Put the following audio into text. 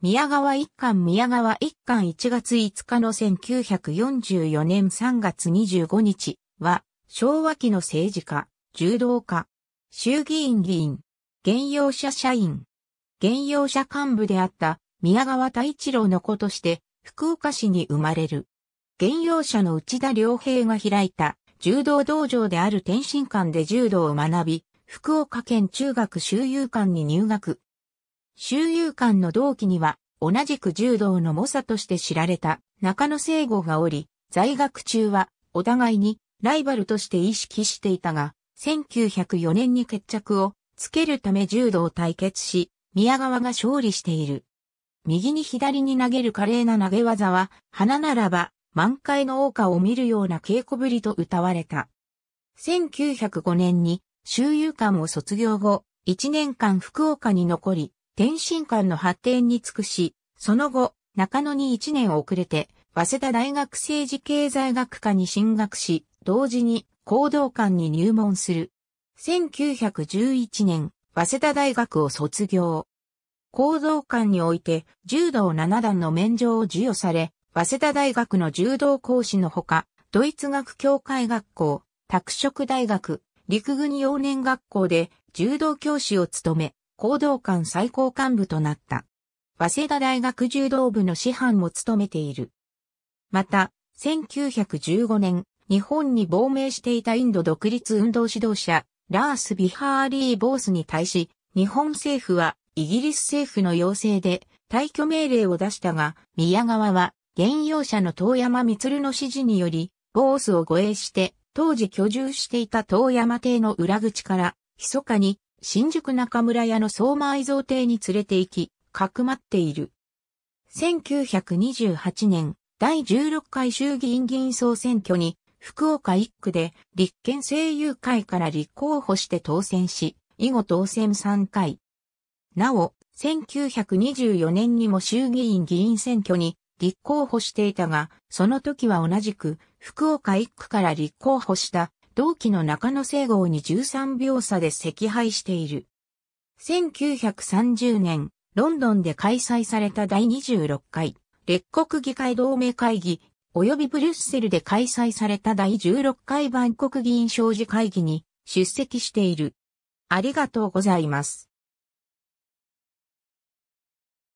宮川一貫宮川一貫1月5日の1944年3月25日は、昭和期の政治家、柔道家、衆議院議員、現用者社員、現用者幹部であった宮川太一郎の子として、福岡市に生まれる。現用者の内田良平が開いた柔道道場である天津館で柔道を学び、福岡県中学修遊館に入学。周遊館の同期には、同じく柔道の猛者として知られた中野聖吾がおり、在学中はお互いにライバルとして意識していたが、1904年に決着をつけるため柔道対決し、宮川が勝利している。右に左に投げる華麗な投げ技は、花ならば満開の桜花を見るような稽古ぶりと歌われた。1905年に周遊館を卒業後、1年間福岡に残り、天津館の発展に尽くし、その後、中野に1年遅れて、早稲田大学政治経済学科に進学し、同時に行動館に入門する。1911年、早稲田大学を卒業。行動館において、柔道7段の免状を授与され、早稲田大学の柔道講師のほか、ドイツ学協会学校、拓殖大学、陸軍幼年学校で柔道教師を務め、行動官最高幹部となった。早稲田大学柔道部の師範も務めている。また、1915年、日本に亡命していたインド独立運動指導者、ラース・ビハーリー・ボースに対し、日本政府はイギリス政府の要請で退去命令を出したが、宮川は、現用者の遠山光の指示により、ボースを護衛して、当時居住していた遠山邸の裏口から、密かに新宿中村屋の相馬愛蔵邸に連れて行き、かくまっている。1928年、第16回衆議院議員総選挙に、福岡1区で立憲政友会から立候補して当選し、以後当選3回。なお、1924年にも衆議院議員選挙に立候補していたが、その時は同じく福岡1区から立候補した同期の中野聖号に13秒差で赤敗している。1930年、ロンドンで開催された第26回、列国議会同盟会議、及びブリュッセルで開催された第16回万国議員商事会議に出席している。ありがとうございます。